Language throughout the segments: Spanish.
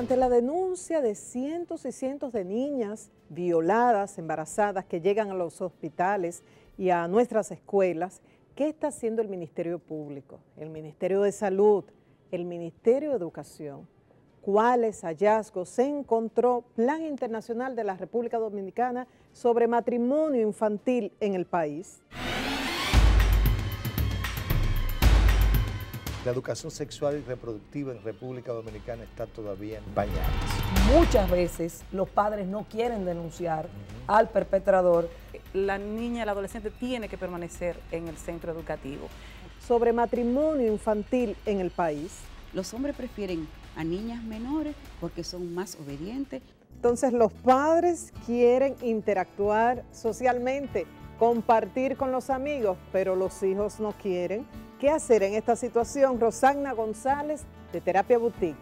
Ante la denuncia de cientos y cientos de niñas violadas, embarazadas, que llegan a los hospitales y a nuestras escuelas, ¿qué está haciendo el Ministerio Público, el Ministerio de Salud, el Ministerio de Educación? ¿Cuáles hallazgos se encontró Plan Internacional de la República Dominicana sobre matrimonio infantil en el país? La educación sexual y reproductiva en República Dominicana está todavía en Muchas veces los padres no quieren denunciar al perpetrador. La niña, el adolescente tiene que permanecer en el centro educativo. Sobre matrimonio infantil en el país. Los hombres prefieren a niñas menores porque son más obedientes. Entonces los padres quieren interactuar socialmente, compartir con los amigos, pero los hijos no quieren ¿Qué hacer en esta situación? Rosanna González, de Terapia Boutique.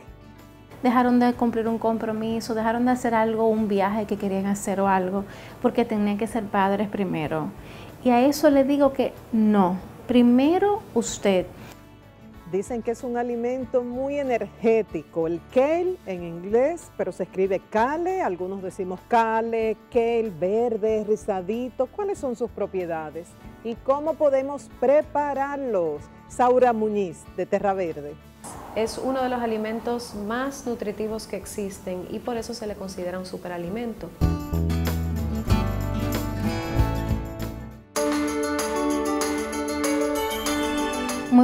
Dejaron de cumplir un compromiso, dejaron de hacer algo, un viaje que querían hacer o algo, porque tenían que ser padres primero. Y a eso le digo que no, primero usted, Dicen que es un alimento muy energético, el kale en inglés, pero se escribe kale, algunos decimos kale, kale verde, rizadito. ¿Cuáles son sus propiedades y cómo podemos prepararlos? Saura Muñiz, de Terra Verde. Es uno de los alimentos más nutritivos que existen y por eso se le considera un superalimento.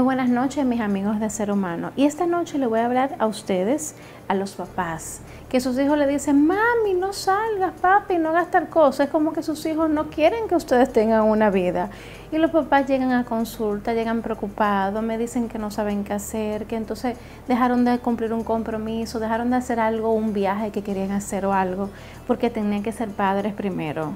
buenas noches mis amigos de Ser Humano y esta noche le voy a hablar a ustedes, a los papás, que sus hijos le dicen, mami, no salgas, papi, no gastar cosas Es como que sus hijos no quieren que ustedes tengan una vida. Y los papás llegan a consulta, llegan preocupados, me dicen que no saben qué hacer, que entonces dejaron de cumplir un compromiso, dejaron de hacer algo, un viaje que querían hacer o algo, porque tenían que ser padres primero.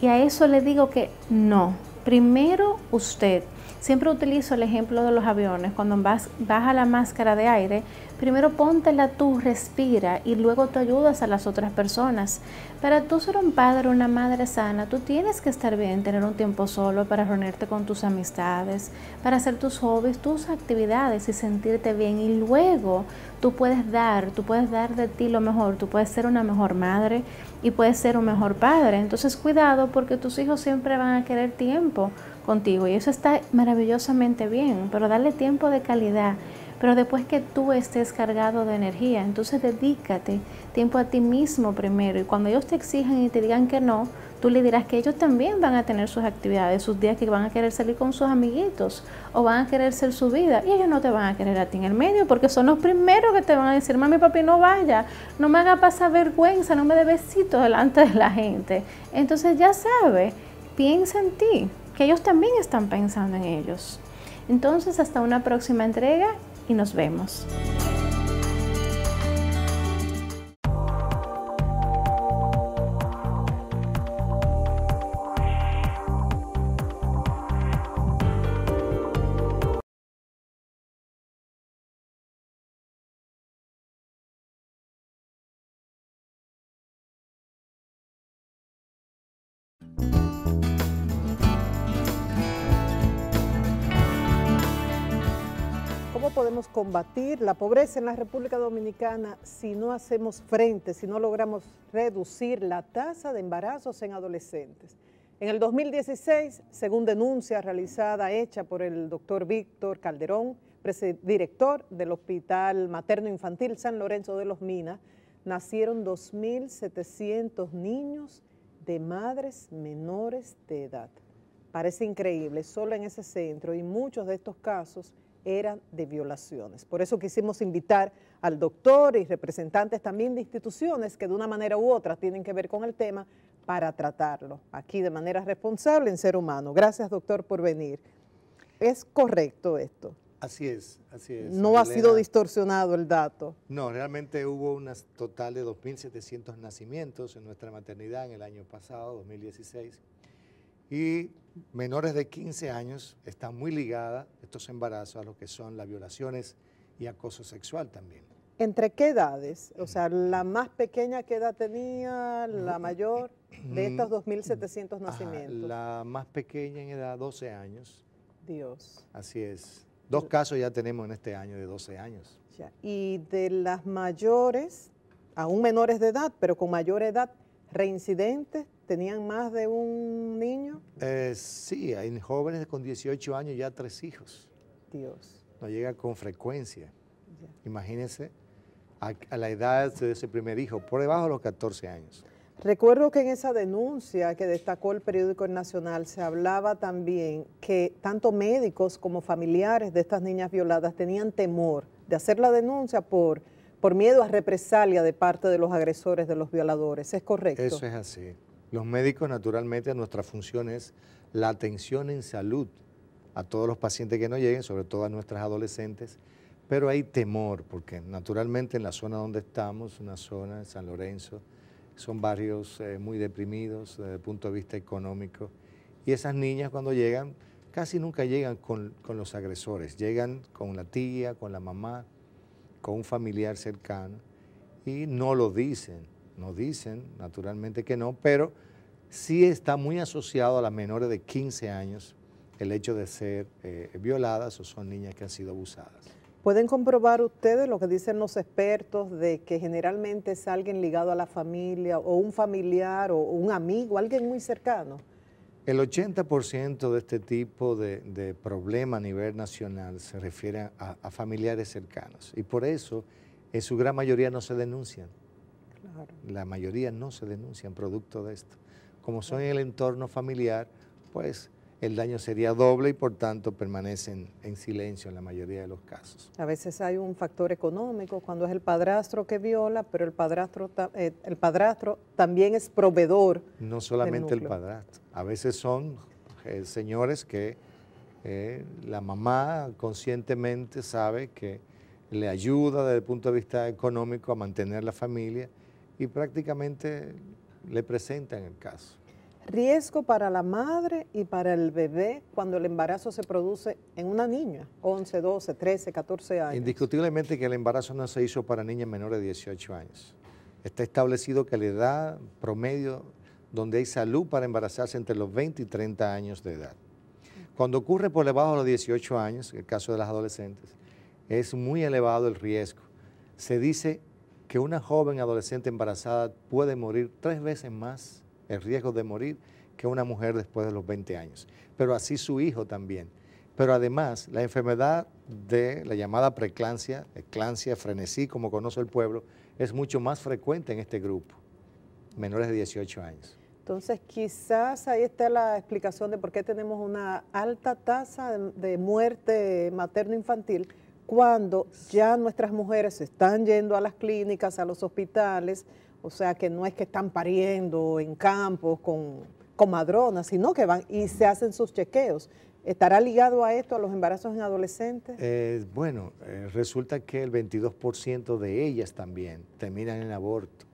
Y a eso le digo que no, primero usted Siempre utilizo el ejemplo de los aviones. Cuando vas, baja la máscara de aire, primero póntela tú, respira y luego te ayudas a las otras personas. Para tú ser un padre o una madre sana, tú tienes que estar bien, tener un tiempo solo para reunirte con tus amistades, para hacer tus hobbies, tus actividades y sentirte bien. Y luego tú puedes dar, tú puedes dar de ti lo mejor, tú puedes ser una mejor madre y puedes ser un mejor padre. Entonces cuidado porque tus hijos siempre van a querer tiempo contigo. Y eso está maravillosamente bien, pero dale tiempo de calidad. Pero después que tú estés cargado de energía, entonces dedícate tiempo a ti mismo primero. Y cuando ellos te exijan y te digan que no, tú le dirás que ellos también van a tener sus actividades, sus días que van a querer salir con sus amiguitos o van a querer ser su vida. Y ellos no te van a querer a ti en el medio porque son los primeros que te van a decir, mami, papi, no vaya, no me haga pasar vergüenza, no me dé besitos delante de la gente. Entonces ya sabes, piensa en ti que ellos también están pensando en ellos. Entonces, hasta una próxima entrega y nos vemos. combatir la pobreza en la República Dominicana si no hacemos frente, si no logramos reducir la tasa de embarazos en adolescentes. En el 2016, según denuncia realizada hecha por el doctor Víctor Calderón, director del Hospital Materno Infantil San Lorenzo de los Minas, nacieron 2.700 niños de madres menores de edad. Parece increíble, solo en ese centro y muchos de estos casos eran de violaciones. Por eso quisimos invitar al doctor y representantes también de instituciones que de una manera u otra tienen que ver con el tema para tratarlo aquí de manera responsable en ser humano. Gracias, doctor, por venir. ¿Es correcto esto? Así es, así es. No ha sido distorsionado el dato. No, realmente hubo un total de 2.700 nacimientos en nuestra maternidad en el año pasado, 2016. Y menores de 15 años están muy ligada estos embarazos a lo que son las violaciones y acoso sexual también. ¿Entre qué edades? O mm. sea, la más pequeña, ¿qué edad tenía? La mm. mayor de mm. estos 2.700 nacimientos. la más pequeña en edad, 12 años. Dios. Así es. Dos casos ya tenemos en este año de 12 años. Y de las mayores, aún menores de edad, pero con mayor edad, reincidentes? ¿Tenían más de un niño? Eh, sí, hay jóvenes con 18 años ya tres hijos. Dios. No llega con frecuencia. Imagínense a, la edad de ese primer hijo, por debajo de los 14 años. Recuerdo que en esa denuncia que destacó el periódico Nacional se hablaba también que tanto médicos como familiares de estas niñas violadas tenían temor de hacer la denuncia por por miedo a represalia de parte de los agresores, de los violadores. ¿Es correcto? Eso es así. Los médicos, naturalmente, nuestra función es la atención en salud a todos los pacientes que nos lleguen, sobre todo a nuestras adolescentes, pero hay temor, porque naturalmente en la zona donde estamos, una zona, San Lorenzo, son barrios eh, muy deprimidos desde el punto de vista económico, y esas niñas cuando llegan, casi nunca llegan con, con los agresores, llegan con la tía, con la mamá, con un familiar cercano y no lo dicen, no dicen naturalmente que no, pero sí está muy asociado a las menores de 15 años el hecho de ser eh, violadas o son niñas que han sido abusadas. ¿Pueden comprobar ustedes lo que dicen los expertos de que generalmente es alguien ligado a la familia o un familiar o un amigo, alguien muy cercano? El 80% de este tipo de, problemas problema a nivel nacional se refiere a, familiares cercanos y por eso en su gran mayoría no se denuncian. Claro. La mayoría no se denuncian producto de esto. Como son en el entorno familiar, pues el daño sería doble y por tanto permanecen en silencio en la mayoría de los casos. A veces hay un factor económico cuando es el padrastro que viola, pero el padrastro, eh, el padrastro también es proveedor. No solamente el padrastro, a veces son eh, señores que eh, la mamá conscientemente sabe que le ayuda desde el punto de vista económico a mantener la familia y prácticamente le presentan el caso riesgo para la madre y para el bebé cuando el embarazo se produce en una niña, 11, 12, 13, 14 años. Indiscutiblemente que el embarazo no se hizo para niñas menores de 18 años. Está establecido que la edad promedio donde hay salud para embarazarse entre los 20 y 30 años de edad. Cuando ocurre por debajo de los 18 años, en el caso de las adolescentes, es muy elevado el riesgo. Se dice que una joven adolescente embarazada puede morir tres veces más el riesgo de morir que una mujer después de los 20 años, pero así su hijo también. Pero además, la enfermedad de la llamada preclancia, eclancia, frenesí, como conoce el pueblo, es mucho más frecuente en este grupo, menores de 18 años. Entonces, quizás ahí está la explicación de por qué tenemos una alta tasa de muerte materno-infantil cuando ya nuestras mujeres están yendo a las clínicas, a los hospitales, o sea que no es que están pariendo en campos con comadronas, sino que van y se hacen sus chequeos. ¿Estará ligado a esto, a los embarazos en adolescentes? Eh, bueno, eh, resulta que el 22% de ellas también terminan en aborto.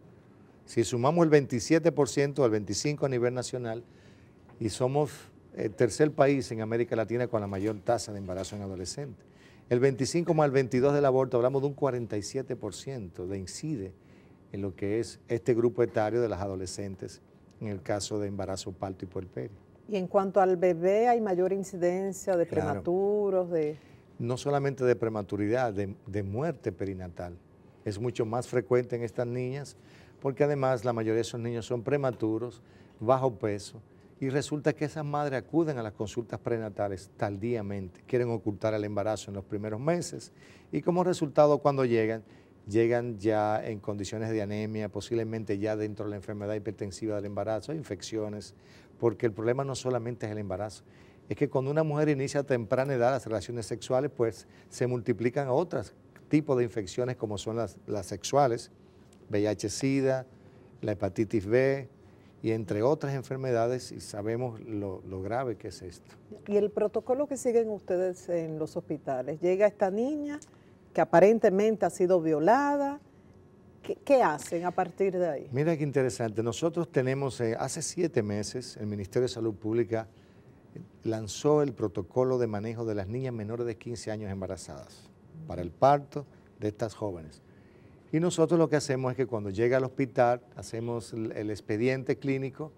Si sumamos el 27% al 25% a nivel nacional y somos el eh, tercer país en América Latina con la mayor tasa de embarazo en adolescentes. El 25 más el 22 del aborto, hablamos de un 47% de incide en lo que es este grupo etario de las adolescentes en el caso de embarazo, parto y puerperio. Y en cuanto al bebé, ¿hay mayor incidencia de prematuros? De... No solamente de prematuridad, de, de muerte perinatal. Es mucho más frecuente en estas niñas porque además la mayoría de esos niños son prematuros, bajo peso, y resulta que esas madres acuden a las consultas prenatales tardíamente, quieren ocultar el embarazo en los primeros meses y como resultado cuando llegan llegan ya en condiciones de anemia, posiblemente ya dentro de la enfermedad hipertensiva del embarazo, infecciones, porque el problema no solamente es el embarazo, es que cuando una mujer inicia a temprana edad las relaciones sexuales, pues se multiplican otros tipos de infecciones como son las, sexuales, VIH-Sida, la hepatitis B, y entre otras enfermedades y sabemos lo, lo, grave que es esto. ¿Y el protocolo que siguen ustedes en los hospitales? ¿Llega esta niña? que aparentemente ha sido violada. ¿Qué, hacen a partir de ahí? Mira qué interesante. Nosotros tenemos, eh, hace siete meses, el Ministerio de Salud Pública lanzó el protocolo de manejo de las niñas menores de 15 años embarazadas para el parto de estas jóvenes. Y nosotros lo que hacemos es que cuando llega al hospital, hacemos el expediente clínico,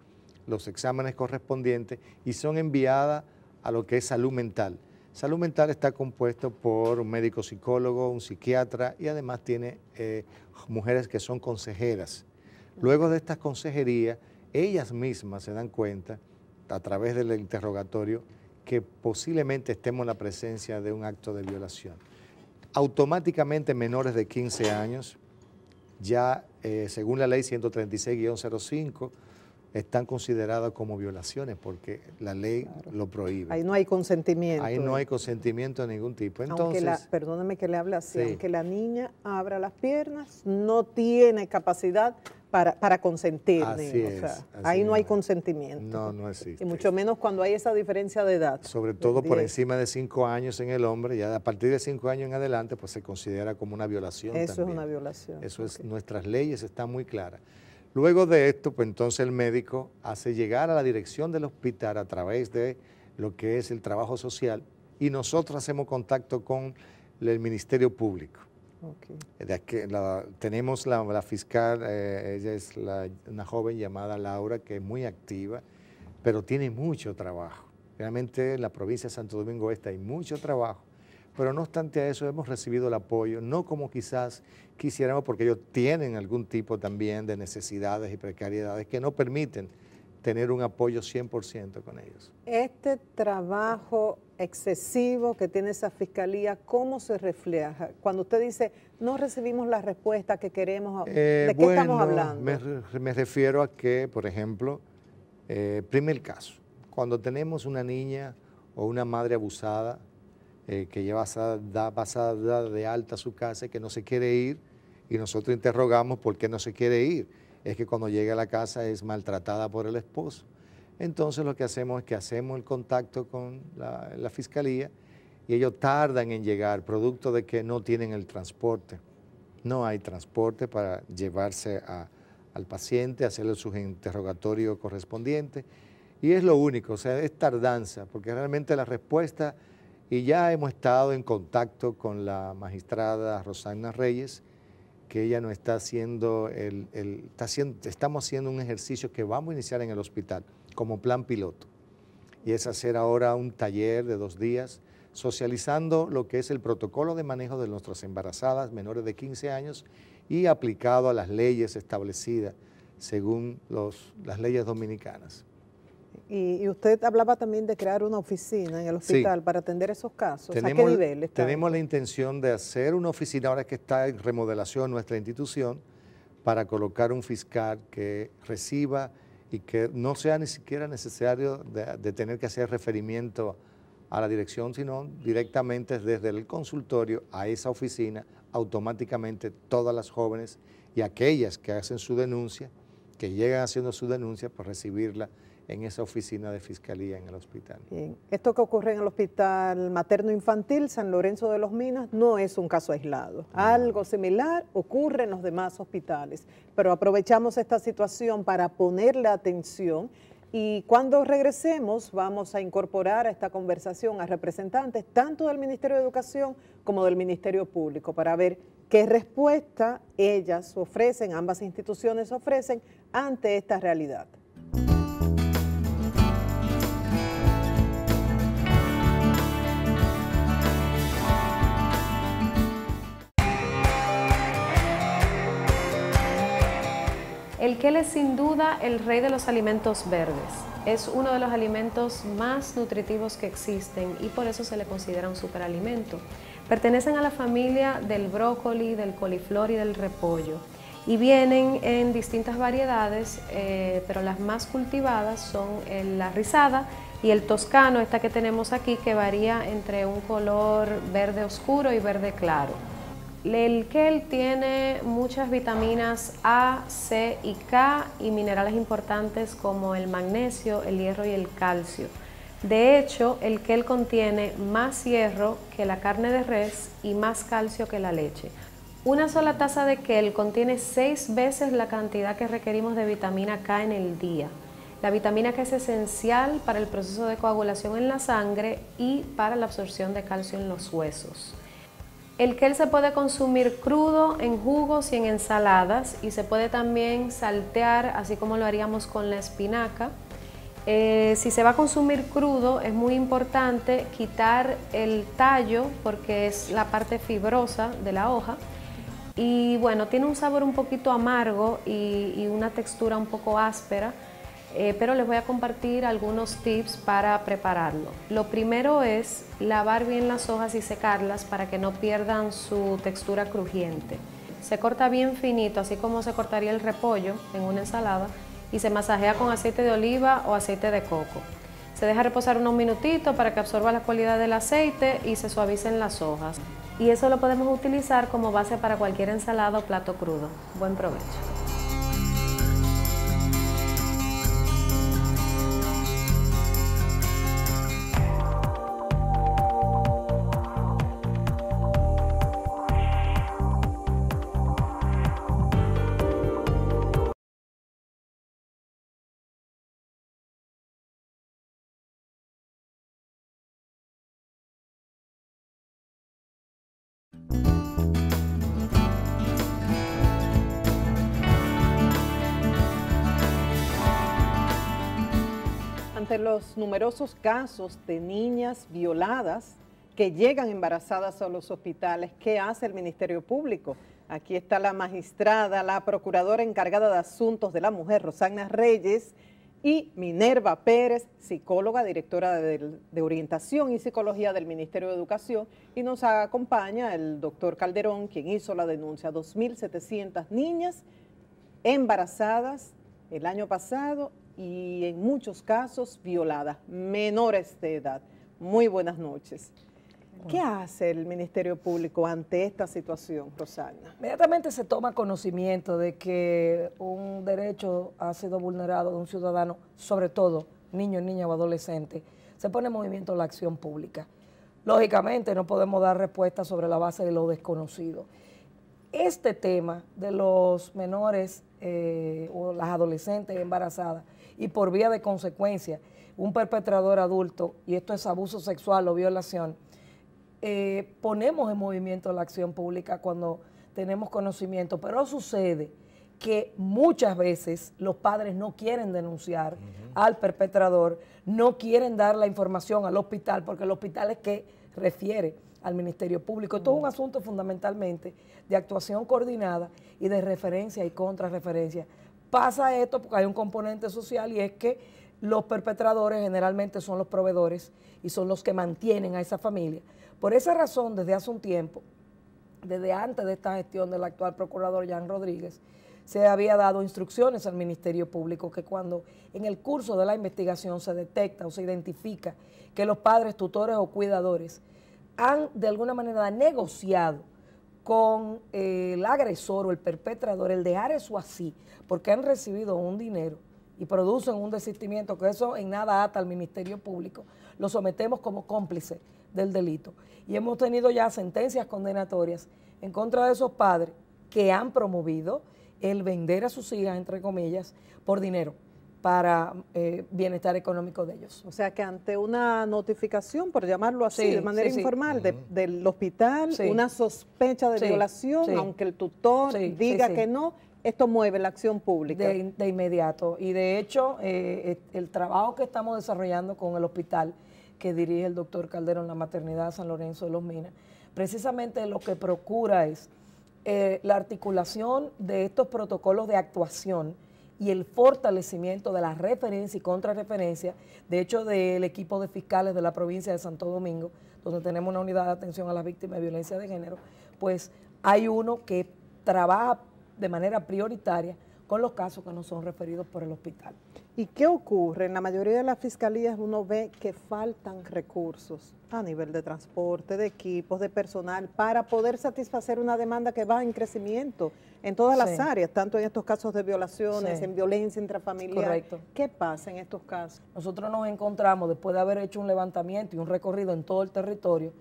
los exámenes correspondientes y son enviadas a lo que es salud mental. Salud mental está compuesto por un médico psicólogo, un psiquiatra y además tiene eh, mujeres que son consejeras. Luego de estas consejerías, ellas mismas se dan cuenta, a través del interrogatorio, que posiblemente estemos en la presencia de un acto de violación. Automáticamente menores de 15 años, ya eh, según la ley 136-05, están consideradas como violaciones porque la ley lo prohíbe. Ahí no hay consentimiento. Ahí no hay consentimiento de ningún tipo. Entonces, perdóname que le hable así, aunque la niña abra las piernas, no tiene capacidad para, consentir. ahí no hay consentimiento. No, no existe. Y mucho menos cuando hay esa diferencia de edad. Sobre todo por encima de cinco años en el hombre, ya a partir de cinco años en adelante, pues se considera como una violación. Eso es una violación. Eso es, nuestras leyes están muy claras. Luego de esto, pues entonces el médico hace llegar a la dirección del hospital a través de lo que es el trabajo social y nosotros hacemos contacto con el Ministerio Público. tenemos la, fiscal, eh, ella es una joven llamada Laura, que es muy activa, pero tiene mucho trabajo. Realmente en la provincia de Santo Domingo Este hay mucho trabajo pero no obstante a eso hemos recibido el apoyo, no como quizás quisiéramos, porque ellos tienen algún tipo también de necesidades y precariedades que no permiten tener un apoyo 100% con ellos. Este trabajo excesivo que tiene esa fiscalía, ¿cómo se refleja? Cuando usted dice, no recibimos la respuesta que queremos, ¿de qué eh, estamos hablando? Me, refiero a que, por ejemplo, eh, primer caso, cuando tenemos una niña o una madre abusada, eh, que lleva da pasada de alta su casa y que no se quiere ir, y nosotros interrogamos por qué no se quiere ir. Es que cuando llega a la casa es maltratada por el esposo. Entonces lo que hacemos es que hacemos el contacto con la, fiscalía y ellos tardan en llegar, producto de que no tienen el transporte. No hay transporte para llevarse al paciente, hacerle su interrogatorio correspondiente. Y es lo único, o sea, es tardanza, porque realmente la respuesta y ya hemos estado en contacto con la magistrada Rosana Reyes, que ella nos está haciendo, el, está haciendo, estamos haciendo un ejercicio que vamos a iniciar en el hospital como plan piloto. Y es hacer ahora un taller de dos días socializando lo que es el protocolo de manejo de nuestras embarazadas menores de 15 años y aplicado a las leyes establecidas según las leyes dominicanas. Y, usted hablaba también de crear una oficina en el hospital para atender esos casos. Tenemos, ¿A qué nivel está Tenemos la intención de hacer una oficina ahora que está en remodelación nuestra institución para colocar un fiscal que reciba y que no sea ni siquiera necesario de, tener que hacer referimiento a la dirección, sino directamente desde el consultorio a esa oficina, automáticamente todas las jóvenes y aquellas que hacen su denuncia, que llegan haciendo su denuncia, para pues recibirla en esa oficina de fiscalía en el hospital. Bien. Esto que ocurre en el hospital materno infantil San Lorenzo de los Minas no es un caso aislado. Algo similar ocurre en los demás hospitales, pero aprovechamos esta situación para ponerle atención y cuando regresemos vamos a incorporar a esta conversación a representantes tanto del Ministerio de Educación como del Ministerio Público para ver qué respuesta ellas ofrecen, ambas instituciones ofrecen ante esta realidad. El kale es sin duda el rey de los alimentos verdes. Es uno de los alimentos más nutritivos que existen y por eso se le considera un superalimento. Pertenecen a la familia del brócoli, del coliflor y del repollo y vienen en distintas variedades, eh, pero las más cultivadas son la rizada y el toscano, esta que tenemos aquí, que varía entre un color verde oscuro y verde claro. El kel tiene muchas vitaminas A, C y K y minerales importantes como el magnesio, el hierro y el calcio. De hecho, el kel contiene más hierro que la carne de res y más calcio que la leche. Una sola taza de kel contiene seis veces la cantidad que requerimos de vitamina K en el día. La vitamina K es esencial para el proceso de coagulación en la sangre y para la absorción de calcio en los huesos. El kel se puede consumir crudo en jugos y en ensaladas y se puede también saltear así como lo haríamos con la espinaca. Eh, si se va a consumir crudo es muy importante quitar el tallo porque es la parte fibrosa de la hoja y bueno, tiene un sabor un poquito amargo y una textura un poco áspera eh, pero les voy a compartir algunos tips para prepararlo. Lo primero es lavar bien las hojas y secarlas para que no pierdan su textura crujiente. Se corta bien finito, así como se cortaría el repollo en una ensalada, y se masajea con aceite de oliva o aceite de coco. Se deja reposar unos minutitos para que absorba la cualidad del aceite y se suavicen las hojas. Y eso lo podemos utilizar como base para cualquier ensalada o plato crudo. Buen provecho. los numerosos casos de niñas violadas que llegan embarazadas a los hospitales, ¿qué hace el Ministerio Público? Aquí está la magistrada, la procuradora encargada de asuntos de la mujer, Rosana Reyes, y Minerva Pérez, psicóloga, directora de, de, Orientación y Psicología del Ministerio de Educación, y nos acompaña el doctor Calderón, quien hizo la denuncia. 2.700 niñas embarazadas el año pasado y en muchos casos violadas, menores de edad. Muy buenas noches. ¿Qué hace el Ministerio Público ante esta situación, Rosana? Inmediatamente se toma conocimiento de que un derecho ha sido vulnerado de un ciudadano, sobre todo niño, niña o adolescente, se pone en movimiento la acción pública. Lógicamente no podemos dar respuesta sobre la base de lo desconocido. Este tema de los menores eh, o las adolescentes embarazadas y por vía de consecuencia un perpetrador adulto, y esto es abuso sexual o violación, eh, ponemos en movimiento la acción pública cuando tenemos conocimiento, pero sucede que muchas veces los padres no quieren denunciar al perpetrador, no quieren dar la información al hospital, porque el hospital es que refiere al Ministerio Público. Esto es un asunto fundamentalmente de actuación coordinada y de referencia y contrarreferencia pasa esto porque hay un componente social y es que los perpetradores generalmente son los proveedores y son los que mantienen a esa familia. Por esa razón, desde hace un tiempo, desde antes de esta gestión del actual procurador Jan Rodríguez, se había dado instrucciones al Ministerio Público que cuando en el curso de la investigación se detecta o se identifica que los padres, tutores o cuidadores han de alguna manera negociado con eh, el agresor o el perpetrador, el dejar eso así, porque han recibido un dinero y producen un desistimiento, que eso en nada ata al Ministerio Público, lo sometemos como cómplice del delito. Y hemos tenido ya sentencias condenatorias en contra de esos padres que han promovido el vender a sus hijas, entre comillas, por dinero para eh, bienestar económico de ellos. O sea que ante una notificación, por llamarlo así, de manera informal, del hospital, una sospecha de violación, aunque el tutor diga que no, esto mueve la acción pública. De, inmediato. Y de hecho, eh, eh, el trabajo que estamos desarrollando con el hospital que dirige el doctor Calderón, la maternidad San Lorenzo de los Minas, precisamente lo que procura es la articulación de estos protocolos de actuación y el fortalecimiento de la referencia y contrarreferencia, de hecho del equipo de fiscales de la provincia de Santo Domingo, donde tenemos una unidad de atención a las víctimas de violencia de género, pues hay uno que trabaja de manera prioritaria con los casos que no son referidos por el hospital. ¿Y qué ocurre? En la mayoría de las fiscalías uno ve que faltan recursos a nivel de transporte, de equipos, de personal, para poder satisfacer una demanda que va en crecimiento en todas las áreas, tanto en estos casos de violaciones, en violencia intrafamiliar. Correcto. ¿Qué pasa en estos casos? Nosotros nos encontramos, después de haber hecho un levantamiento y un recorrido en todo el territorio,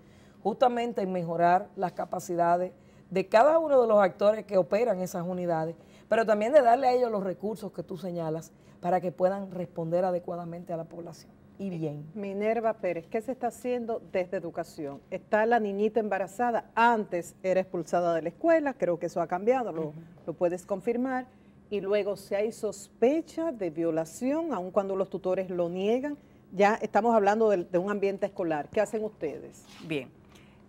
justamente en mejorar las capacidades de cada uno de los actores que operan esas unidades pero también de darle a ellos los recursos que tú señalas para que puedan responder adecuadamente a la población. Y eh, bien. Minerva Pérez, ¿qué se está haciendo desde educación? Está la niñita embarazada, antes era expulsada de la escuela, creo que eso ha cambiado, lo, lo puedes confirmar, y luego si hay sospecha de violación, aun cuando los tutores lo niegan, ya estamos hablando de un ambiente escolar. ¿Qué hacen ustedes? Bien,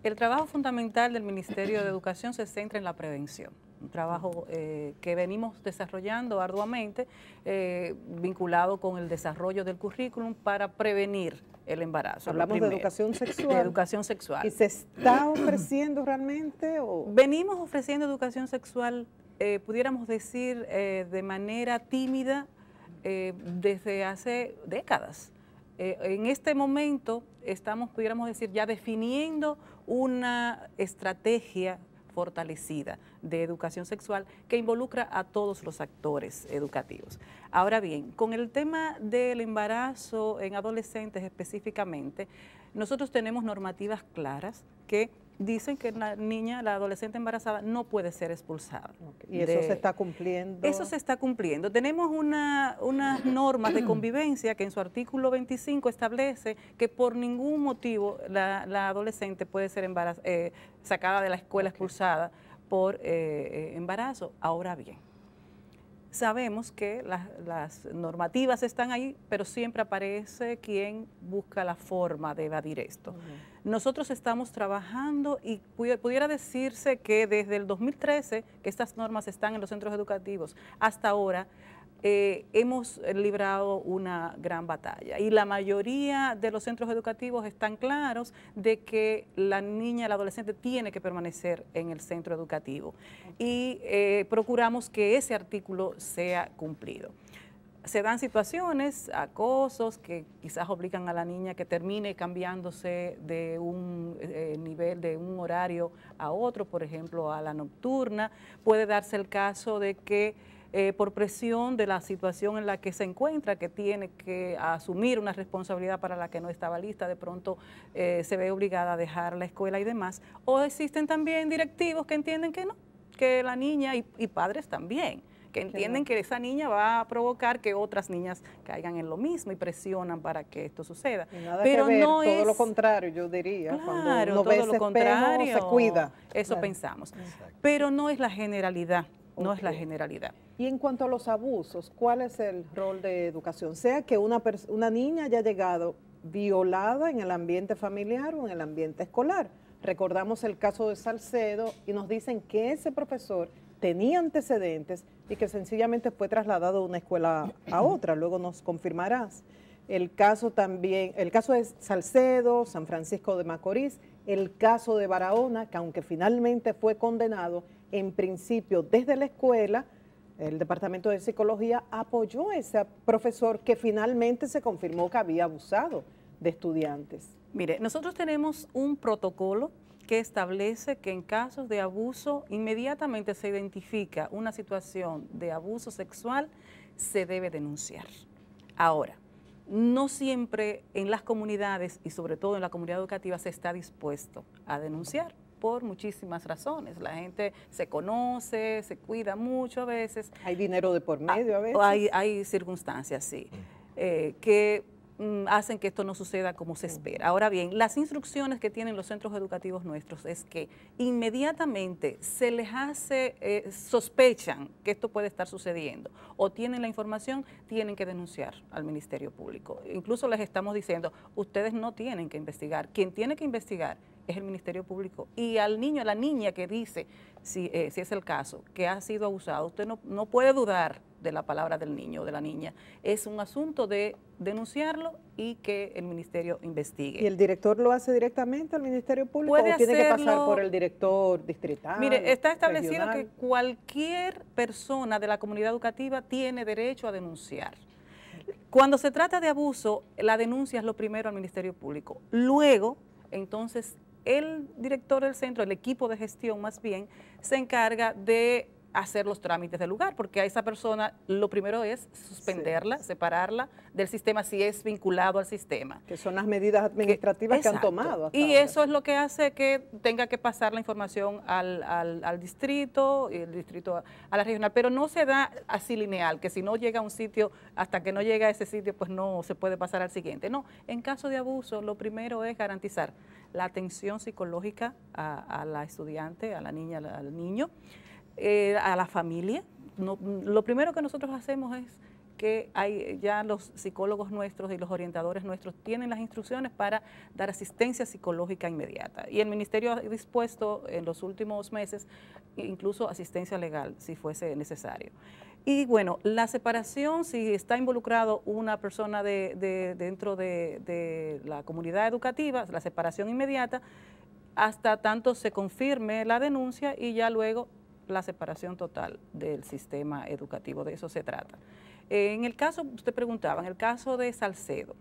el trabajo fundamental del Ministerio de Educación se centra en la prevención un trabajo eh, que venimos desarrollando arduamente, eh, vinculado con el desarrollo del currículum para prevenir el embarazo. Hablamos de educación sexual. De educación sexual. ¿Y se está ofreciendo realmente? Venimos ofreciendo educación sexual, eh, pudiéramos decir, de manera tímida desde hace décadas. en este momento estamos, pudiéramos decir, ya definiendo una estrategia fortalecida de educación sexual que involucra a todos los actores educativos. Ahora bien, con el tema del embarazo en adolescentes específicamente, nosotros tenemos normativas claras que dicen que la niña, la adolescente embarazada, no puede ser expulsada. ¿Y eso se está cumpliendo? Eso se está cumpliendo. Tenemos unas normas de convivencia que en su artículo 25 establece que por ningún motivo la, adolescente puede ser eh, sacada de la escuela expulsada por eh, eh, embarazo. Ahora bien, sabemos que las, normativas están ahí, pero siempre aparece quien busca la forma de evadir esto. Nosotros estamos trabajando y pudiera decirse que desde el 2013 que estas normas están en los centros educativos hasta ahora, eh, hemos librado una gran batalla y la mayoría de los centros educativos están claros de que la niña, la adolescente tiene que permanecer en el centro educativo y eh, procuramos que ese artículo sea cumplido. Se dan situaciones, acosos, que quizás obligan a la niña que termine cambiándose de un eh, nivel, de un horario a otro, por ejemplo, a la nocturna. Puede darse el caso de que eh, por presión de la situación en la que se encuentra, que tiene que asumir una responsabilidad para la que no estaba lista, de pronto eh, se ve obligada a dejar la escuela y demás. O existen también directivos que entienden que no, que la niña y, padres también que entienden que esa niña va a provocar que otras niñas caigan en lo mismo y presionan para que esto suceda. Pero que todo lo contrario, yo diría. Claro, Cuando todo lo contrario. se cuida. Eso pensamos. Pero no es la generalidad no es la generalidad. Y en cuanto a los abusos, ¿cuál es el rol de educación? Sea que una, una niña haya llegado violada en el ambiente familiar o en el ambiente escolar. Recordamos el caso de Salcedo y nos dicen que ese profesor tenía antecedentes y que sencillamente fue trasladado de una escuela a otra, luego nos confirmarás el caso también, el caso de Salcedo, San Francisco de Macorís, el caso de Barahona, que aunque finalmente fue condenado, en principio desde la escuela, el Departamento de Psicología apoyó a ese profesor que finalmente se confirmó que había abusado de estudiantes. Mire, nosotros tenemos un protocolo que establece que en casos de abuso inmediatamente se identifica una situación de abuso sexual, se debe denunciar. Ahora, no siempre en las comunidades y sobre todo en la comunidad educativa se está dispuesto a denunciar por muchísimas razones. La gente se conoce, se cuida mucho a veces. Hay dinero de por ah, medio a veces. Hay, hay circunstancias, sí. Eh, que Mm, hacen que esto no suceda como se espera. Ahora bien, las instrucciones que tienen los centros educativos nuestros es que inmediatamente se les hace, eh, sospechan que esto puede estar sucediendo o tienen la información, tienen que denunciar al Ministerio Público. Incluso les estamos diciendo, ustedes no tienen que investigar. Quien tiene que investigar es el Ministerio Público. Y al niño, a la niña que dice, si, eh, si es el caso, que ha sido abusado, usted no, no puede dudar de la palabra del niño o de la niña. Es un asunto de denunciarlo y que el ministerio investigue. ¿Y el director lo hace directamente al Ministerio Público o tiene que pasar por el director distrital? Mire, está establecido que cualquier persona de la comunidad educativa tiene derecho a denunciar. Cuando se trata de abuso, la denuncia es lo primero al Ministerio Público. Luego, entonces, el director del centro, el equipo de gestión más bien, se encarga de hacer los trámites del lugar, porque a esa persona lo primero es suspenderla, separarla del sistema si es vinculado al sistema. Que son las medidas administrativas que, han tomado. y eso es lo que hace que tenga que pasar la información al, al, al distrito, el distrito a, la regional, pero no se da así lineal, que si no llega a un sitio, hasta que no llega a ese sitio, pues no se puede pasar al siguiente. No, en caso de abuso, lo primero es garantizar la atención psicológica a la estudiante, a la niña, al niño, eh, a la familia. lo primero que nosotros hacemos es que hay, ya los psicólogos nuestros y los orientadores nuestros tienen las instrucciones para dar asistencia psicológica inmediata. Y el ministerio ha dispuesto en los últimos meses incluso asistencia legal si fuese necesario. Y bueno, la separación, si está involucrado una persona de, dentro de la comunidad educativa, la separación inmediata, hasta tanto se confirme la denuncia y ya luego la separación total del sistema educativo, de eso se trata. En el caso, usted preguntaba, en el caso de Salcedo,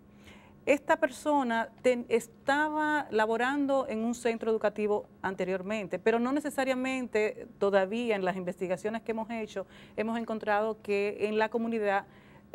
esta persona estaba laborando en un centro educativo anteriormente, pero no necesariamente todavía en las investigaciones que hemos hecho hemos encontrado que en la comunidad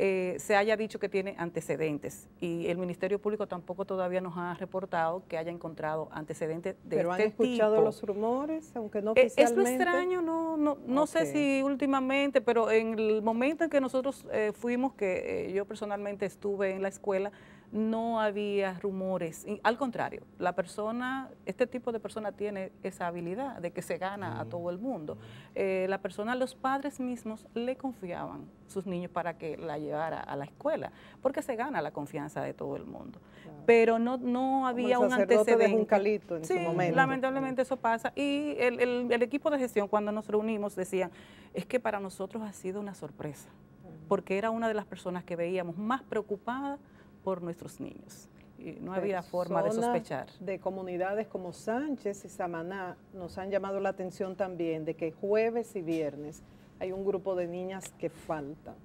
eh, se haya dicho que tiene antecedentes. Y el Ministerio Público tampoco todavía nos ha reportado que haya encontrado antecedentes de Pero este han escuchado los rumores, aunque no e-, oficialmente. Es extraño, no, no, no sé si últimamente, pero en el momento en que nosotros eh, fuimos, que eh, yo personalmente estuve en la escuela, no había rumores. al contrario, la persona, este tipo de persona tiene esa habilidad de que se gana a mm. todo el mundo. Eh, la persona, los padres mismos le confiaban sus niños para que la llevara a la escuela, porque se gana la confianza de todo el mundo. Pero no, no había un antecedente. De en su momento. lamentablemente eso pasa. Y el, equipo de gestión, cuando nos reunimos, decían, es que para nosotros ha sido una sorpresa, porque era una de las personas que veíamos más preocupada por nuestros niños. Y no había forma de sospechar. De comunidades como Sánchez y Samaná nos han llamado la atención también de que jueves y viernes hay un grupo de niñas que faltan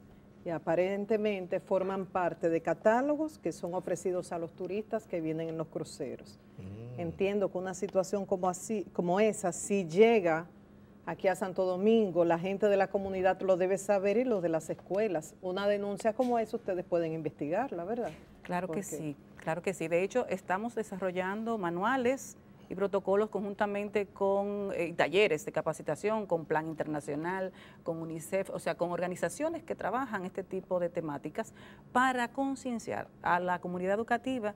y aparentemente forman parte de catálogos que son ofrecidos a los turistas que vienen en los cruceros. Mm. Entiendo que una situación como, así, como esa, si llega aquí a Santo Domingo. La gente de la comunidad lo debe saber y los de las escuelas. Una denuncia como esa ustedes pueden investigar, la ¿verdad? Claro que sí, claro que sí. De hecho, estamos desarrollando manuales y protocolos conjuntamente con eh, talleres de capacitación, con Plan Internacional, con UNICEF, o sea, con organizaciones que trabajan este tipo de temáticas para concienciar a la comunidad educativa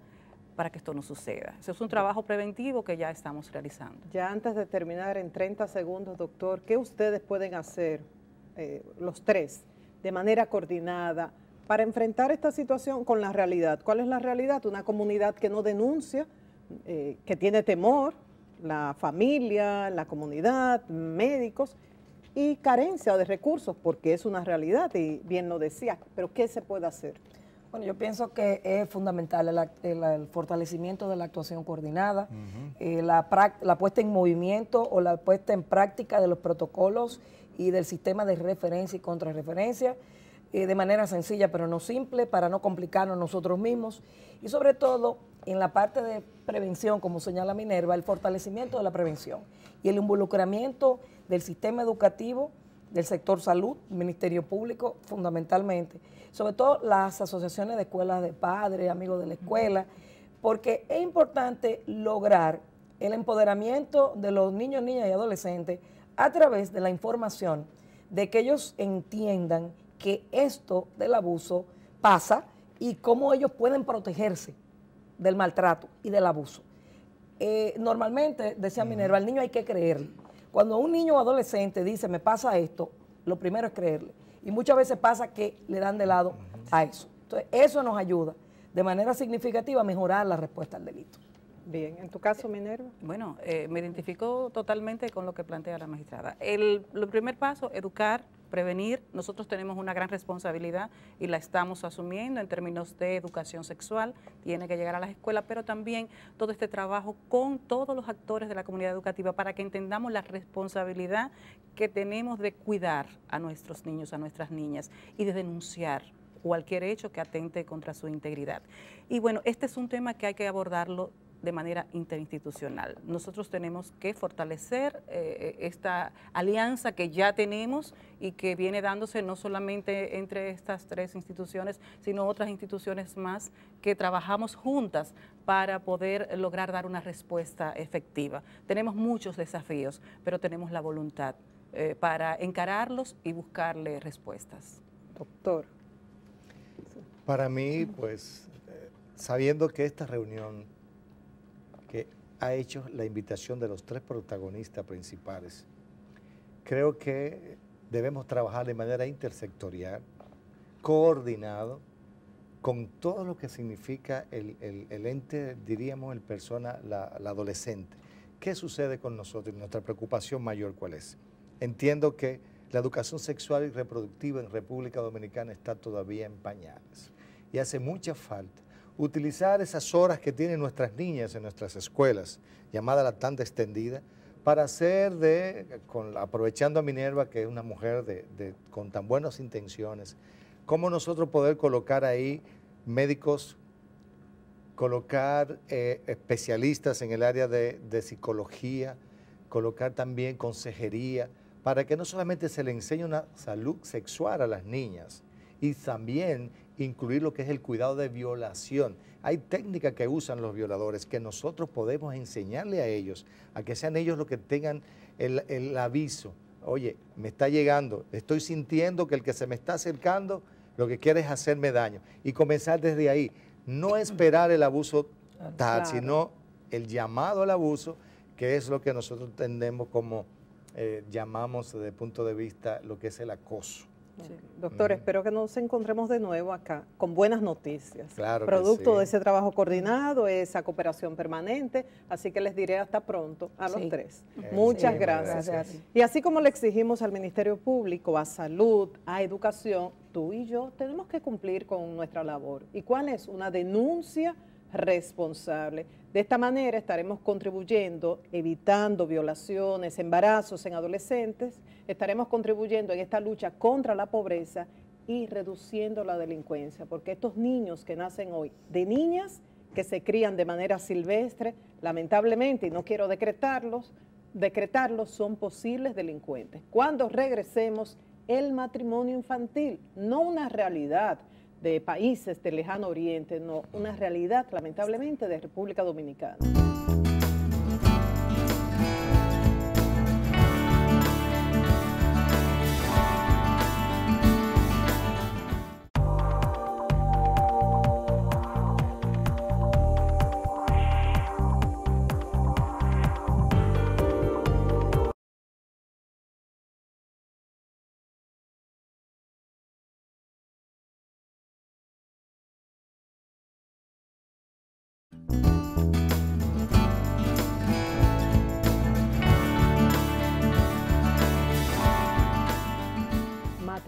para que esto no suceda. Eso es un trabajo preventivo que ya estamos realizando. Ya antes de terminar, en 30 segundos, doctor, ¿qué ustedes pueden hacer, eh, los tres, de manera coordinada para enfrentar esta situación con la realidad? ¿Cuál es la realidad? Una comunidad que no denuncia, eh, que tiene temor, la familia, la comunidad, médicos y carencia de recursos, porque es una realidad y bien lo decía, pero ¿qué se puede hacer? Bueno, yo pienso que es fundamental el, fortalecimiento de la actuación coordinada, eh, la, puesta en movimiento o la puesta en práctica de los protocolos y del sistema de referencia y contrarreferencia eh, de manera sencilla pero no simple para no complicarnos nosotros mismos y sobre todo en la parte de prevención, como señala Minerva, el fortalecimiento de la prevención y el involucramiento del sistema educativo del sector salud, Ministerio Público fundamentalmente, sobre todo las asociaciones de escuelas de padres, amigos de la escuela, porque es importante lograr el empoderamiento de los niños, niñas y adolescentes a través de la información, de que ellos entiendan que esto del abuso pasa y cómo ellos pueden protegerse del maltrato y del abuso. Eh, normalmente, decía Minerva, al niño hay que creerlo, cuando un niño o adolescente dice, me pasa esto, lo primero es creerle. Y muchas veces pasa que le dan de lado a eso. Entonces, eso nos ayuda de manera significativa a mejorar la respuesta al delito. Bien, en tu caso, Minerva. Bueno, eh, me identifico totalmente con lo que plantea la magistrada. El, el primer paso, educar prevenir. Nosotros tenemos una gran responsabilidad y la estamos asumiendo en términos de educación sexual, tiene que llegar a las escuelas, pero también todo este trabajo con todos los actores de la comunidad educativa para que entendamos la responsabilidad que tenemos de cuidar a nuestros niños, a nuestras niñas y de denunciar cualquier hecho que atente contra su integridad. Y bueno, este es un tema que hay que abordarlo de manera interinstitucional. Nosotros tenemos que fortalecer eh, eh, esta alianza que ya tenemos y que viene dándose no solamente entre estas tres instituciones, sino otras instituciones más que trabajamos juntas para poder lograr dar una respuesta efectiva. Tenemos muchos desafíos, pero tenemos la voluntad eh, para encararlos y buscarle respuestas. Doctor. Para mí, pues, sabiendo que esta reunión que ha hecho la invitación de los tres protagonistas principales. Creo que debemos trabajar de manera intersectorial, coordinado, con todo lo que significa el, ente, diríamos, el persona, la, adolescente. ¿Qué sucede con nosotros? Nuestra preocupación mayor, ¿cuál es? Entiendo que la educación sexual y reproductiva en República Dominicana está todavía en pañales y hace mucha falta utilizar esas horas que tienen nuestras niñas en nuestras escuelas, llamada la tanda extendida, para hacer de, aprovechando a Minerva, que es una mujer con tan buenas intenciones, cómo nosotros poder colocar ahí médicos, colocar eh, especialistas en el área de, de psicología, colocar también consejería, para que no solamente se le enseñe una salud sexual a las niñas, y también incluir lo que es el cuidado de violación. Hay técnicas que usan los violadores que nosotros podemos enseñarle a ellos, a que sean ellos los que tengan el, aviso. Oye, me está llegando, estoy sintiendo que el que se me está acercando lo que quiere es hacerme daño. Y comenzar desde ahí. No esperar el abuso ah, tal, sino el llamado al abuso, que es lo que nosotros entendemos como eh, llamamos desde el punto de vista lo que es el acoso. Doctor, espero que nos encontremos de nuevo acá con buenas noticias. Producto de ese trabajo coordinado, esa cooperación permanente. Así que les diré hasta pronto a los tres. Muchas gracias. Y así como le exigimos al Ministerio Público, a Salud, a Educación, tú y yo tenemos que cumplir con nuestra labor. ¿Y cuál es? Una denuncia responsable. De esta manera estaremos contribuyendo, evitando violaciones, embarazos en adolescentes, estaremos contribuyendo en esta lucha contra la pobreza y reduciendo la delincuencia, porque estos niños que nacen hoy, de niñas que se crían de manera silvestre, lamentablemente, y no quiero decretarlos, decretarlos son posibles delincuentes. Cuando regresemos, el matrimonio infantil, no una realidad, de países del lejano oriente, no, una realidad lamentablemente de República Dominicana.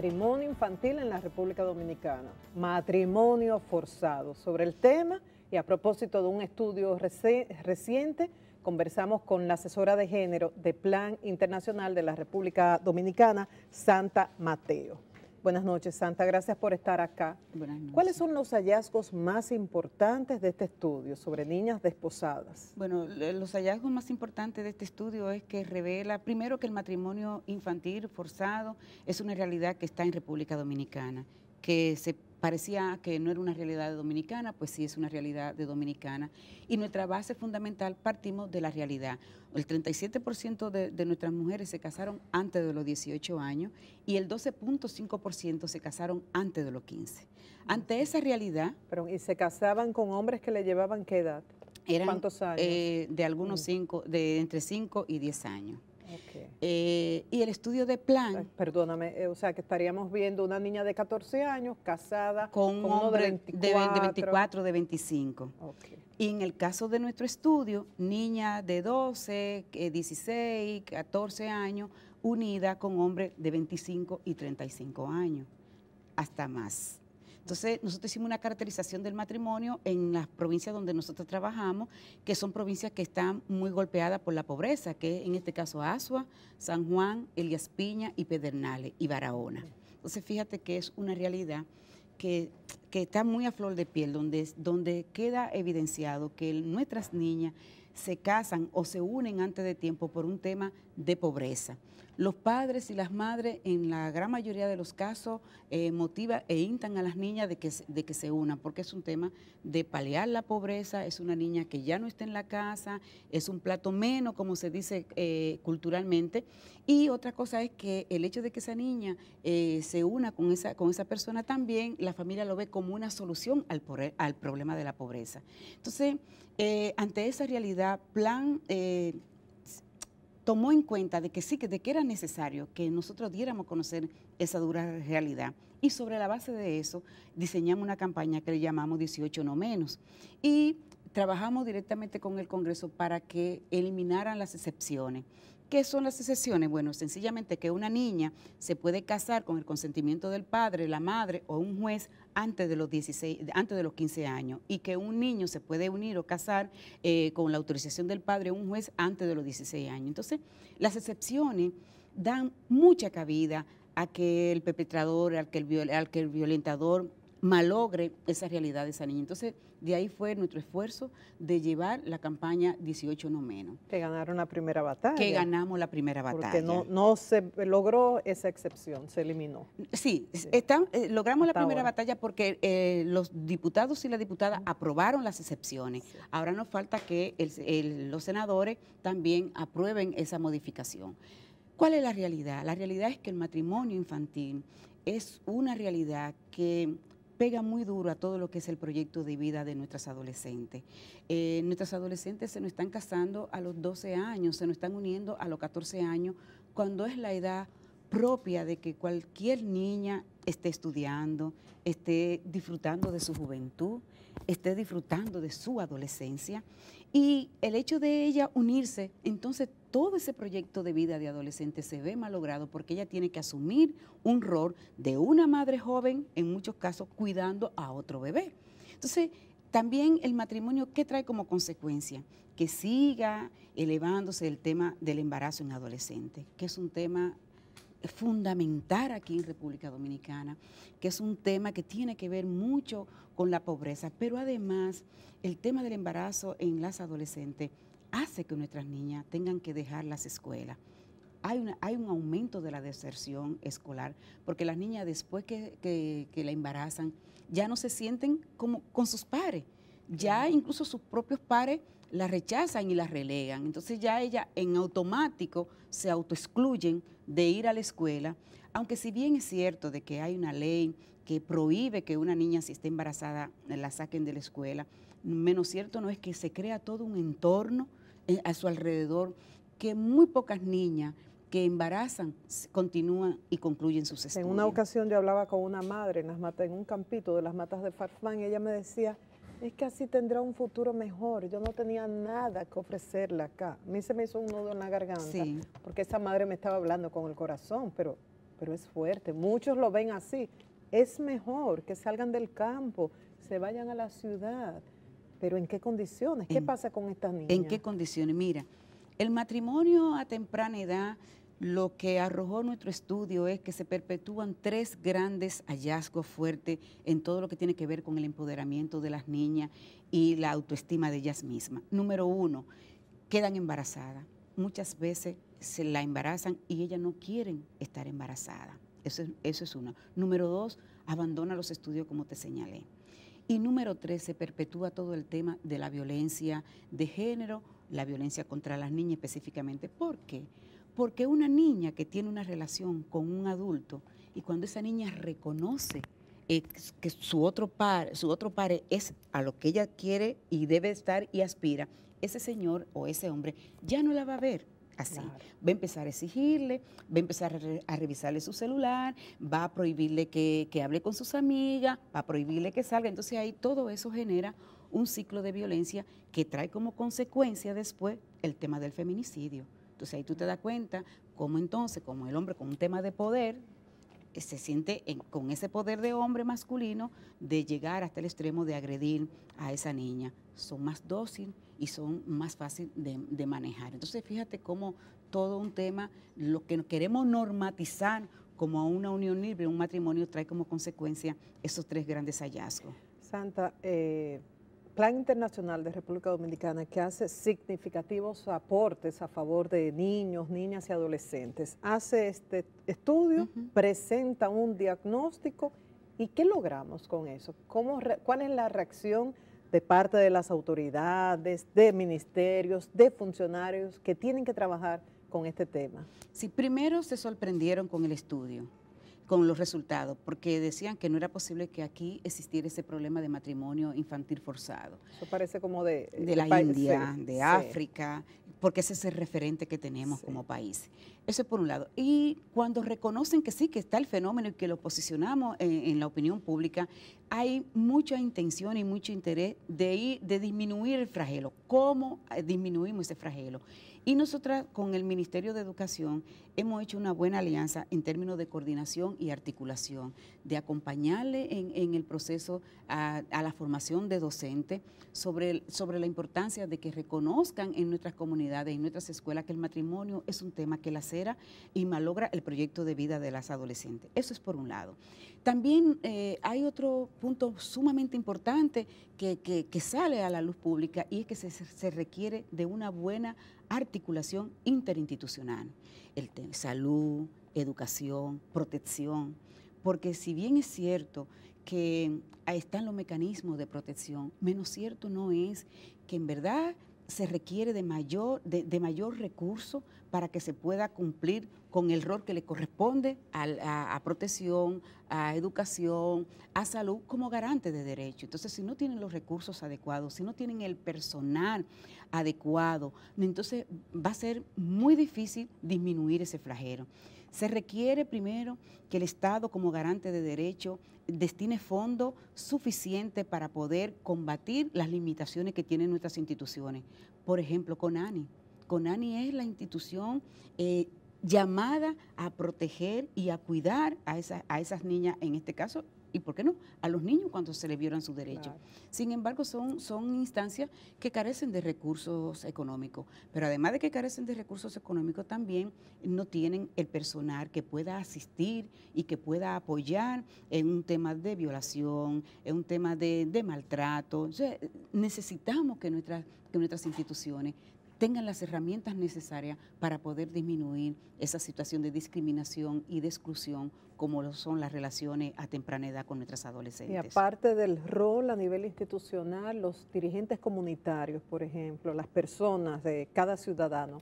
matrimonio infantil en la República Dominicana, matrimonio forzado. Sobre el tema y a propósito de un estudio reciente, conversamos con la asesora de género de Plan Internacional de la República Dominicana, Santa Mateo. Buenas noches, Santa. Gracias por estar acá. ¿Cuáles son los hallazgos más importantes de este estudio sobre niñas desposadas? Bueno, los hallazgos más importantes de este estudio es que revela, primero, que el matrimonio infantil forzado es una realidad que está en República Dominicana, que se parecía que no era una realidad dominicana, pues sí es una realidad dominicana. Y nuestra base fundamental partimos de la realidad. El 37% de, de, nuestras mujeres se casaron antes de los 18 años y el 12.5% se casaron antes de los 15. Ante esa realidad... ¿Y se casaban con hombres que le llevaban qué edad? ¿Cuántos años? Eh, de algunos 5, mm. de entre 5 y 10 años. Eh, y el estudio de plan. Perdóname, eh, o sea que estaríamos viendo una niña de 14 años casada con, un hombre de 24. De, 25. Y en el caso de nuestro estudio, niña de 12, 16, 14 años, unida con hombre de 25 y 35 años, hasta más. Entonces, nosotros hicimos una caracterización del matrimonio en las provincias donde nosotros trabajamos, que son provincias que están muy golpeadas por la pobreza, que en este caso Asua, San Juan, Elias Piña y Pedernales y Barahona. Entonces, fíjate que es una realidad que, está muy a flor de piel, donde, donde queda evidenciado que nuestras niñas se casan o se unen antes de tiempo por un tema de pobreza. Los padres y las madres en la gran mayoría de los casos motivan eh, motiva e instan a las niñas de que, de que se unan, porque es un tema de paliar la pobreza, es una niña que ya no está en la casa, es un plato menos, como se dice eh, culturalmente. Y otra cosa es que el hecho de que esa niña eh, se una con esa, con esa persona también, la familia lo ve como una solución al, al problema de la pobreza. Entonces, ante esa realidad, plan tomó en cuenta de que sí, de que era necesario que nosotros diéramos a conocer esa dura realidad. Y sobre la base de eso diseñamos una campaña que le llamamos 18 no menos. Y trabajamos directamente con el Congreso para que eliminaran las excepciones. ¿Qué son las excepciones? Bueno, sencillamente que una niña se puede casar con el consentimiento del padre, la madre o un juez antes de los, 16, antes de los 15 años y que un niño se puede unir o casar eh, con la autorización del padre o un juez antes de los 16 años. Entonces, las excepciones dan mucha cabida a que el perpetrador, al que el, al que el violentador malogre esa realidad de esa niña. Entonces, de ahí fue nuestro esfuerzo de llevar la campaña 18 no menos. Que ganaron la primera batalla. Que ganamos la primera batalla. Porque no, se logró esa excepción, se eliminó. Sí, eh, logramos la primera batalla porque eh, los diputados y la diputada aprobaron las excepciones. Ahora nos falta que los senadores también aprueben esa modificación. ¿Cuál es la realidad? La realidad es que el matrimonio infantil es una realidad que pega muy duro a todo lo que es el proyecto de vida de nuestras adolescentes. Eh, nuestras adolescentes se nos están casando a los 12 años, se nos están uniendo a los 14 años, cuando es la edad propia de que cualquier niña esté estudiando, esté disfrutando de su juventud, esté disfrutando de su adolescencia. Y el hecho de ella unirse, entonces todo ese proyecto de vida de adolescente se ve malogrado porque ella tiene que asumir un rol de una madre joven, en muchos casos cuidando a otro bebé. Entonces, también el matrimonio, ¿qué trae como consecuencia? Que siga elevándose el tema del embarazo en adolescente, que es un tema fundamental aquí en República Dominicana, que es un tema que tiene que ver mucho con la pobreza, pero además el tema del embarazo en las adolescentes hace que nuestras niñas tengan que dejar las escuelas. Hay, una, hay un aumento de la deserción escolar, porque las niñas después que, la embarazan ya no se sienten como con sus pares, ya incluso sus propios pares la rechazan y la relegan. Entonces ya ella en automático se autoexcluyen de ir a la escuela, aunque si bien es cierto de que hay una ley que prohíbe que una niña si está embarazada la saquen de la escuela, menos cierto no es que se crea todo un entorno eh, a su alrededor que muy pocas niñas que embarazan continúan y concluyen sus estudios. En una ocasión yo hablaba con una madre en, las matas, en un campito de las matas de Farfán y ella me decía, es que así tendrá un futuro mejor. Yo no tenía nada que ofrecerle acá. A mí se me hizo un nudo en la garganta porque esa madre me estaba hablando con el corazón, pero, pero es fuerte. Muchos lo ven así. Es mejor que salgan del campo, se vayan a la ciudad. Pero ¿en qué condiciones? ¿Qué pasa con estas niñas? ¿En qué condiciones? Mira, el matrimonio a temprana edad, lo que arrojó nuestro estudio es que se perpetúan tres grandes hallazgos fuertes en todo lo que tiene que ver con el empoderamiento de las niñas y la autoestima de ellas mismas. Número uno, quedan embarazadas. Muchas veces se la embarazan y ellas no quieren estar embarazadas. Eso es, eso es uno. Número dos, abandona los estudios como te señalé. Y número tres, se perpetúa todo el tema de la violencia de género, la violencia contra las niñas específicamente. ¿Por qué? Porque una niña que tiene una relación con un adulto y cuando esa niña reconoce eh, que su otro par, su otro par es a lo que ella quiere y debe estar y aspira, ese señor o ese hombre ya no la va a ver así. Va a empezar a exigirle, va a empezar a, revisarle su celular, va a prohibirle que, hable con sus amigas, va a prohibirle que salga. Entonces ahí todo eso genera un ciclo de violencia que trae como consecuencia después el tema del feminicidio. Entonces ahí tú te das cuenta cómo entonces, como el hombre con un tema de poder, se siente con ese poder de hombre masculino de llegar hasta el extremo de agredir a esa niña. Son más dóciles y son más fáciles de, manejar. Entonces, fíjate cómo todo un tema, lo que queremos normatizar como una unión libre, un matrimonio, trae como consecuencia esos tres grandes hallazgos. Santa, eh, Plan Internacional de República Dominicana que hace significativos aportes a favor de niños, niñas y adolescentes. Hace este estudio, presenta un diagnóstico y ¿qué logramos con eso? ¿Cómo ¿Cuál es la reacción? de parte de las autoridades, de ministerios, de funcionarios que tienen que trabajar con este tema? Si primero se sorprendieron con el estudio con los resultados, porque decían que no era posible que aquí existiera ese problema de matrimonio infantil forzado. Eso parece como de... Eh, de la India, de África, porque ese es el referente que tenemos como país. Eso es por un lado. Y cuando reconocen que sí, que está el fenómeno y que lo posicionamos en, la opinión pública, hay mucha intención y mucho interés de, ir, de disminuir el fragelo. ¿Cómo eh, disminuimos ese fragelo? Y nosotras con el Ministerio de Educación hemos hecho una buena alianza en términos de coordinación y articulación, de acompañarle en, el proceso a, la formación de docente sobre, sobre la importancia de que reconozcan en nuestras comunidades, en nuestras escuelas, que el matrimonio es un tema que lacera y malogra el proyecto de vida de las adolescentes. Eso es por un lado. También eh, hay otro punto sumamente importante que, sale a la luz pública y es que se, requiere de una buena articulación interinstitucional. El tema salud, educación, protección, porque si bien es cierto que están los mecanismos de protección, menos cierto no es que en verdad se requiere de mayor, de, de, mayor recurso para que se pueda cumplir con el rol que le corresponde a, a, protección, a educación, a salud como garante de derecho. Entonces, si no tienen los recursos adecuados, si no tienen el personal adecuado, entonces va a ser muy difícil disminuir ese flagelo. Se requiere primero que el Estado como garante de derecho destine fondos suficientes para poder combatir las limitaciones que tienen nuestras instituciones. Por ejemplo, CONANI. CONANI es la institución eh, llamada a proteger y a cuidar a, a esas niñas, en este caso y por qué no, a los niños cuando se les violan sus derechos. Sin embargo, son, son instancias que carecen de recursos económicos, pero además de que carecen de recursos económicos, también no tienen el personal que pueda asistir y que pueda apoyar en un tema de violación, en un tema de, de maltrato. necesitamos que nuestras, que nuestras instituciones tengan las herramientas necesarias para poder disminuir esa situación de discriminación y de exclusión como lo son las relaciones a temprana edad con nuestras adolescentes. Y aparte del rol a nivel institucional, los dirigentes comunitarios, por ejemplo, las personas de cada ciudadano,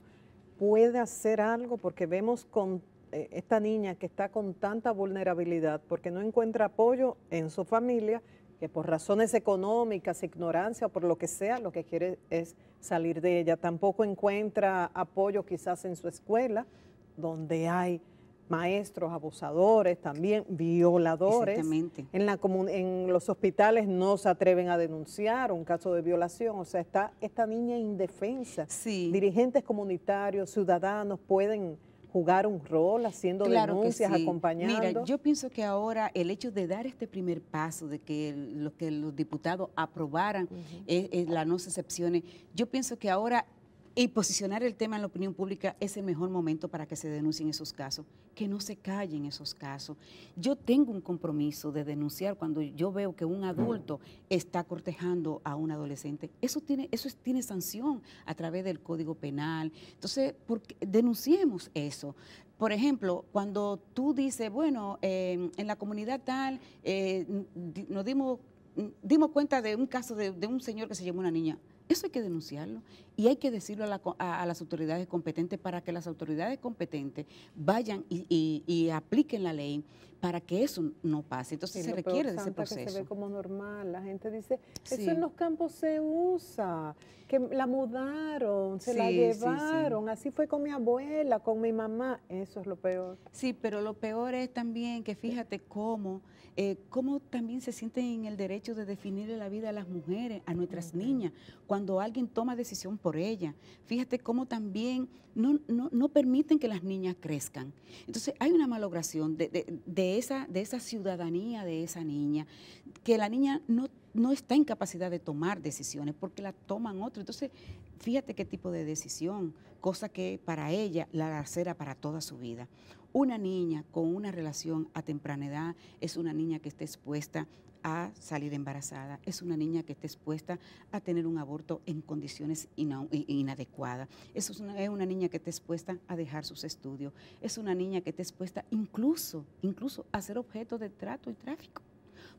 puede hacer algo porque vemos con eh, esta niña que está con tanta vulnerabilidad porque no encuentra apoyo en su familia que por razones económicas, ignorancia o por lo que sea, lo que quiere es salir de ella. Tampoco encuentra apoyo quizás en su escuela, donde hay maestros abusadores, también violadores. Exactamente. En, la en los hospitales no se atreven a denunciar un caso de violación, o sea, está esta niña indefensa. Dirigentes comunitarios, ciudadanos pueden jugar un rol haciendo denuncias, acompañando? Mira, yo pienso que ahora el hecho de dar este primer paso, de que los diputados aprobaran es, eh, eh, las no excepciones, yo pienso que ahora y posicionar el tema en la opinión pública es el mejor momento para que se denuncien esos casos, que no se callen esos casos. Yo tengo un compromiso de denunciar cuando yo veo que un adulto está cortejando a un adolescente. Eso tiene, eso tiene sanción a través del Código Penal. Entonces, porque, denunciemos eso. Por ejemplo, cuando tú dices, bueno, em, en la comunidad tal eh, nos dimos dimos cuenta de un caso de, de, un señor que se llevó una niña. Eso hay que denunciarlo y hay que decirlo a, las autoridades competentes para que las autoridades competentes vayan y, apliquen la ley para que eso no pase. Entonces se requiere de ese proceso. Que se ve como normal. La gente dice, eso en los campos se usa, que la mudaron, se la llevaron, así fue con mi abuela, con mi mamá. Eso es lo peor. Sí, pero lo peor es también que fíjate cómo eh, cómo también se sienten en el derecho de definir la vida a las mujeres, a nuestras niñas, cuando alguien toma decisión por ellas. Fíjate cómo también no, no, permiten que las niñas crezcan. Entonces hay una malogración esa, de esa ciudadanía de esa niña, que la niña no no está en capacidad de tomar decisiones porque la toman otros. Entonces, fíjate qué tipo de decisión, cosa que para ella la será para toda su vida. Una niña con una relación a temprana edad es una niña que está expuesta a salir embarazada, es una niña que está expuesta a tener un aborto en condiciones inadecuadas, es una, es una niña que está expuesta a dejar sus estudios, es una niña que está expuesta incluso, incluso a ser objeto de trato y tráfico,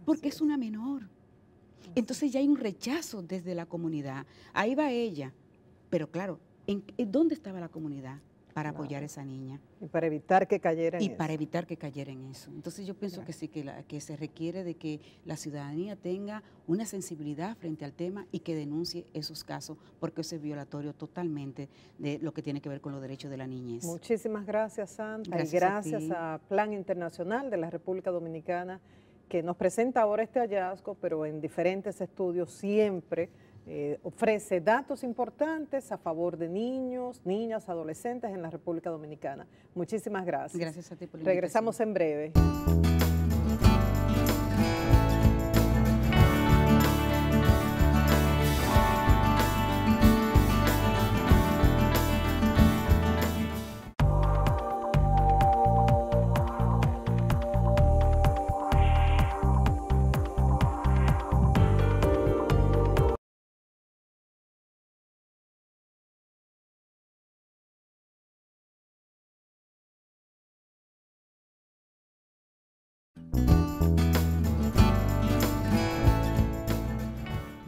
porque es una menor. Entonces ya hay un rechazo desde la comunidad. Ahí va ella. Pero claro, ¿en, dónde estaba la comunidad? para apoyar a esa niña. Y para evitar que cayera en y eso. Y para evitar que cayera en eso. Entonces yo pienso que sí, que, que se requiere de que la ciudadanía tenga una sensibilidad frente al tema y que denuncie esos casos, porque es violatorio totalmente de lo que tiene que ver con los derechos de la niñez. Muchísimas gracias, Santa, gracias gracias a Plan Internacional de la República Dominicana que nos presenta ahora este hallazgo, pero en diferentes estudios siempre eh, ofrece datos importantes a favor de niños, niñas, adolescentes en la República Dominicana. Muchísimas gracias. Gracias a ti por Regresamos en breve.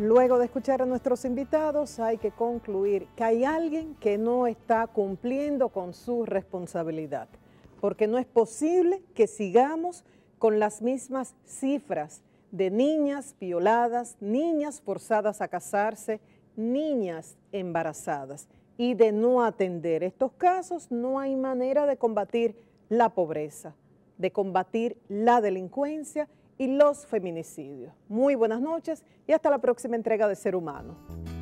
Luego de escuchar a nuestros invitados, hay que concluir que hay alguien que no está cumpliendo con su responsabilidad, porque no es posible que sigamos con las mismas cifras de niñas violadas, niñas forzadas a casarse, niñas embarazadas y de no atender estos casos, no hay manera de combatir la pobreza, de combatir la delincuencia y los feminicidios. Muy buenas noches y hasta la próxima entrega de Ser Humano.